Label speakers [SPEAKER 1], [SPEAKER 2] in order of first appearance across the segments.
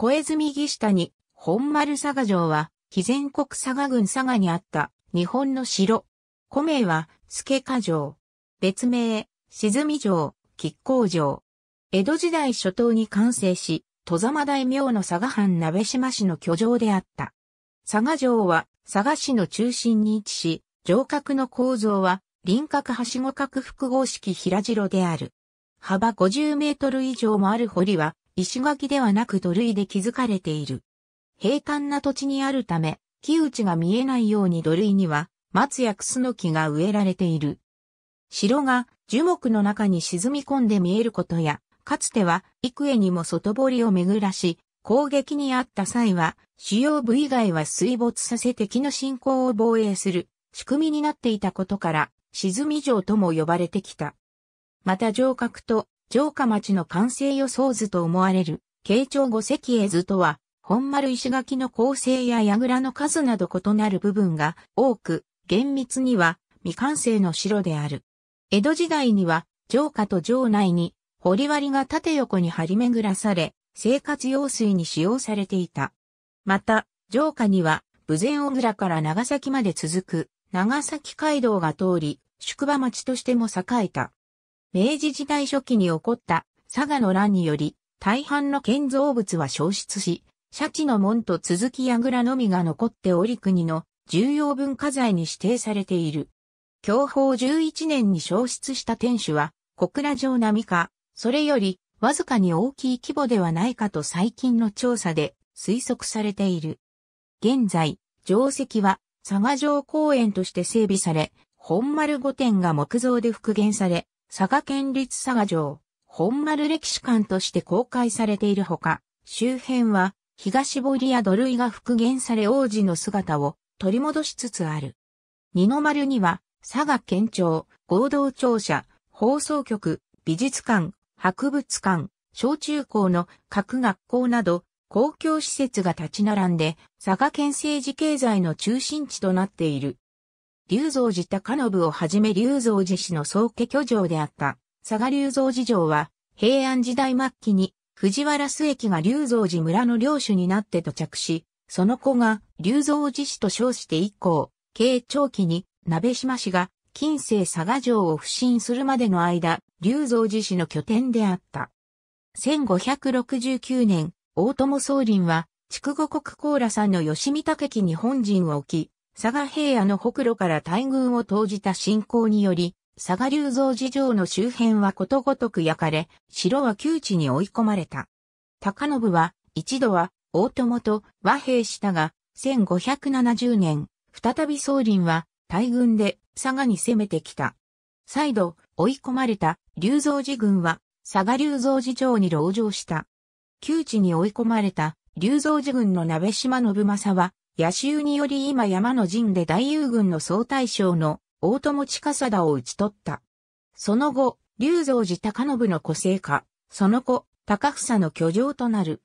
[SPEAKER 1] 小泉義下に、本丸佐賀城は、非全国佐賀郡佐賀にあった日本の城。古名は、助家城。別名、沈み城、吉光城。江戸時代初頭に完成し、戸様大名の佐賀藩鍋島市の居城であった。佐賀城は、佐賀市の中心に位置し、城郭の構造は、輪郭はしご角複合式平城である。幅50メートル以上もある堀は、石垣ではなく土塁で築かれている。平坦な土地にあるため、木内が見えないように土塁には松やクスノキが植えられている。城が樹木の中に沈み込んで見えることや、かつては幾重にも外堀を巡らし、攻撃にあった際は、主要部以外は水没させ敵の進行を防衛する仕組みになっていたことから、沈み城とも呼ばれてきた。また城郭と城下町の完成予想図と思われる、慶長五石絵図とは、本丸石垣の構成や櫓の数など異なる部分が多く、厳密には未完成の城である。江戸時代には、城下と城内に、掘割が縦横に張り巡らされ、生活用水に使用されていた。また、城下には、武前小倉から長崎まで続く、長崎街道が通り、宿場町としても栄えた。明治時代初期に起こった佐賀の乱により、大半の建造物は消失し、シャチの門と続き櫓のみが残っており国の重要文化財に指定されている。享保11年に消失した天守は、小倉城並みか、それよりわずかに大きい規模ではないかと最近の調査で推測されている。現在、城跡は佐賀城公園として整備され、本丸御殿が木造で復元され、佐賀県立佐賀城、本丸歴史館として公開されているほか、周辺は東堀や土塁が復元され王子の姿を取り戻しつつある。二の丸には、佐賀県庁、合同庁舎、放送局、美術館、博物館、小中高の各学校など、公共施設が立ち並んで、佐賀県政治経済の中心地となっている。龍造寺高信をはじめ龍造寺氏の宗家居城であった、佐賀龍造寺城は、平安時代末期に、藤原末駅が龍造寺村の領主になって土着し、その子が龍造寺氏と称して以降、慶長期に、鍋島氏が、近世佐賀城を不審するまでの間、龍造寺氏の拠点であった。1569年、大友宗林は、筑後国高羅さんの吉見武家に本陣を置き、佐賀平野の北路から大軍を投じた侵攻により、佐賀流造寺城の周辺はことごとく焼かれ、城は窮地に追い込まれた。高信は、一度は、大友と和平したが、1570年、再び宗林は、大軍で佐賀に攻めてきた。再度、追い込まれた流造寺軍は、佐賀流造寺城に籠城した。窮地に追い込まれた流造寺軍の鍋島信正は、野衆により今山の陣で大友軍の総大将の大友近貞を討ち取った。その後、龍造寺高信の個性化、その後、高房の居城となる。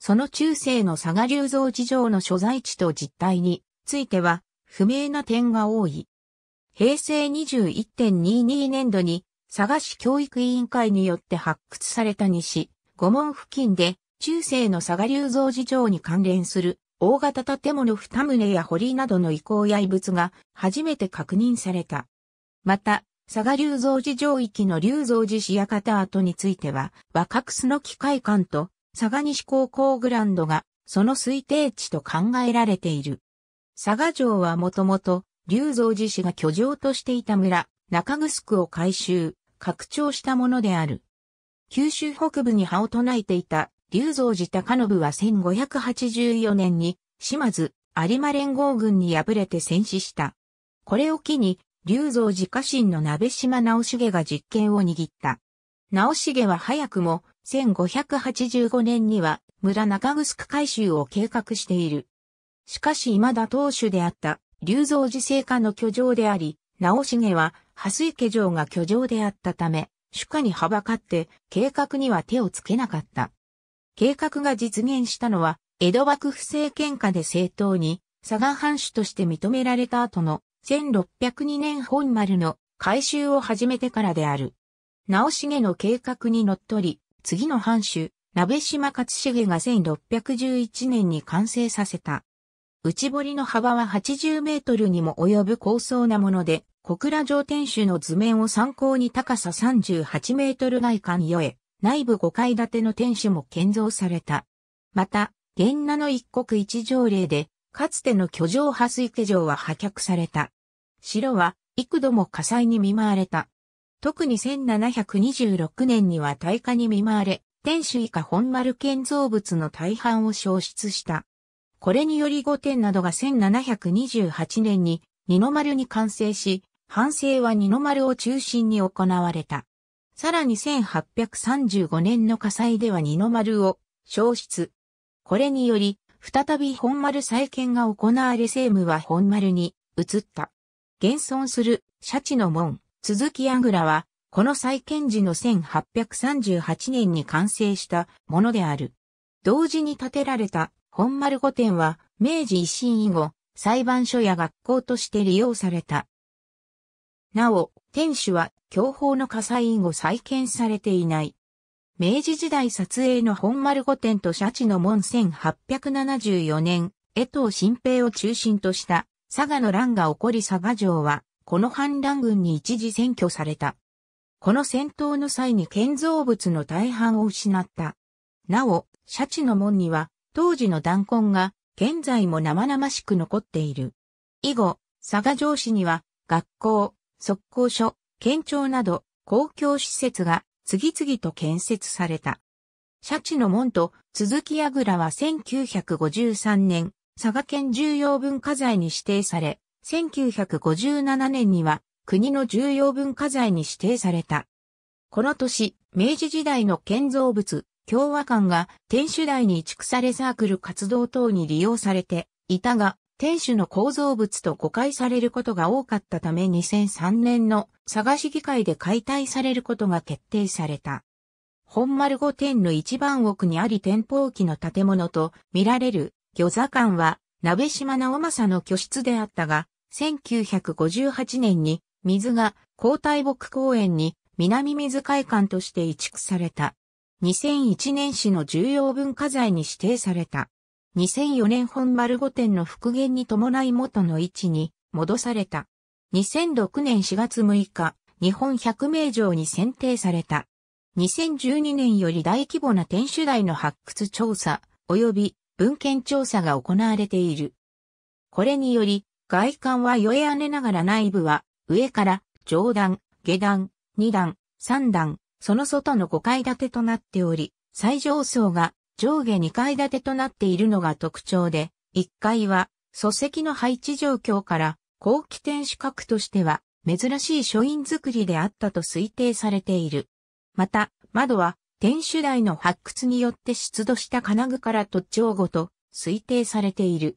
[SPEAKER 1] その中世の佐賀龍造寺城の所在地と実態については不明な点が多い。平成21.22年度に佐賀市教育委員会によって発掘された西、五門付近で中世の佐賀龍造寺城に関連する大型建物二棟や堀などの遺構や遺物が初めて確認された。また、佐賀龍造寺上域の龍造寺市館跡については、若楠の機械館と佐賀西高校グランドがその推定地と考えられている。佐賀城はもともと龍造寺市が居城としていた村、中城を改修、拡張したものである。九州北部に葉を唱えていた龍造寺高信は1584年に島津有馬連合軍に敗れて戦死した。これを機に、龍造寺家臣の鍋島直重が実権を握った。直重は早くも1585年には村中城改修を計画している。しかし未だ当主であった龍造寺聖家の居城であり、直重は蓮池城が居城であったため、主家にはばかって計画には手をつけなかった。計画が実現したのは、江戸幕府政権下で正当に、佐賀藩主として認められた後の1602年本丸の改修を始めてからである。直重の計画にのっとり、次の藩主、鍋島勝重が1611年に完成させた。内堀の幅は80メートルにも及ぶ高層なもので、小倉城天守の図面を参考に高さ38メートル外観よえ、内部5階建ての天守も建造された。また、元那の一国一条例で、かつての居城破水家城は破却された。城は幾度も火災に見舞われた。特に1726年には大火に見舞われ、天守以下本丸建造物の大半を消失した。これにより御殿などが1728年に二の丸に完成し、反省は二の丸を中心に行われた。さらに1835年の火災では二の丸を消失。これにより、再び本丸再建が行われ政務は本丸に移った。現存するシャチの門、続きングラは、この再建時の1838年に完成したものである。同時に建てられた本丸御殿は、明治維新以後、裁判所や学校として利用された。なお、天守は教法の火災後再建されていない。明治時代撮影の本丸御殿とシャチの門1874年、江藤新平を中心とした佐賀の乱が起こり佐賀城は、この反乱軍に一時占拠された。この戦闘の際に建造物の大半を失った。なお、シャチの門には、当時の弾痕が、現在も生々しく残っている。以後、佐賀城市には、学校、測候所、県庁など公共施設が次々と建設された。シャチの門と続き櫓は1953年、佐賀県重要文化財に指定され、1957年には国の重要文化財に指定された。この年、明治時代の建造物、共和館が天守台に移築されサークル活動等に利用されていたが、天守の構造物と誤解されることが多かったため2003年の佐賀市議会で解体されることが決定された。本丸御殿の一番奥にあり天保記の建物と見られる御座館は鍋島直政の居室であったが、1958年に水が皇太木公園に南水会館として移築された。2001年市の重要文化財に指定された。2004年本丸御殿の復元に伴い元の位置に戻された。2006年4月6日、日本百名城に選定された。2012年より大規模な天守台の発掘調査及び文献調査が行われている。これにより、外観は酔え姉ながら内部は上から上段、下段、二段、三段、その外の5階建てとなっており、最上層が上下2階建てとなっているのが特徴で、1階は、礎石の配置状況から、後期天守閣としては、珍しい書院作りであったと推定されている。また、窓は、天守台の発掘によって出土した金具から突頂後と推定されている。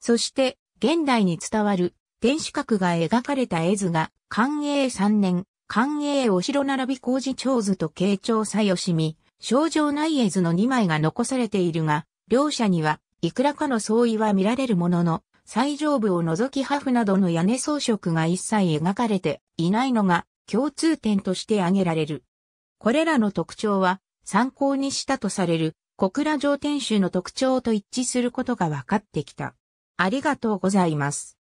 [SPEAKER 1] そして、現代に伝わる天守閣が描かれた絵図が、寛永3年、寛永お城並び工事長図と慶長さよしみ、症状内絵図の2枚が残されているが、両者には、いくらかの相違は見られるものの、最上部を除き破風などの屋根装飾が一切描かれていないのが共通点として挙げられる。これらの特徴は参考にしたとされる小倉城天守の特徴と一致することが分かってきた。ありがとうございます。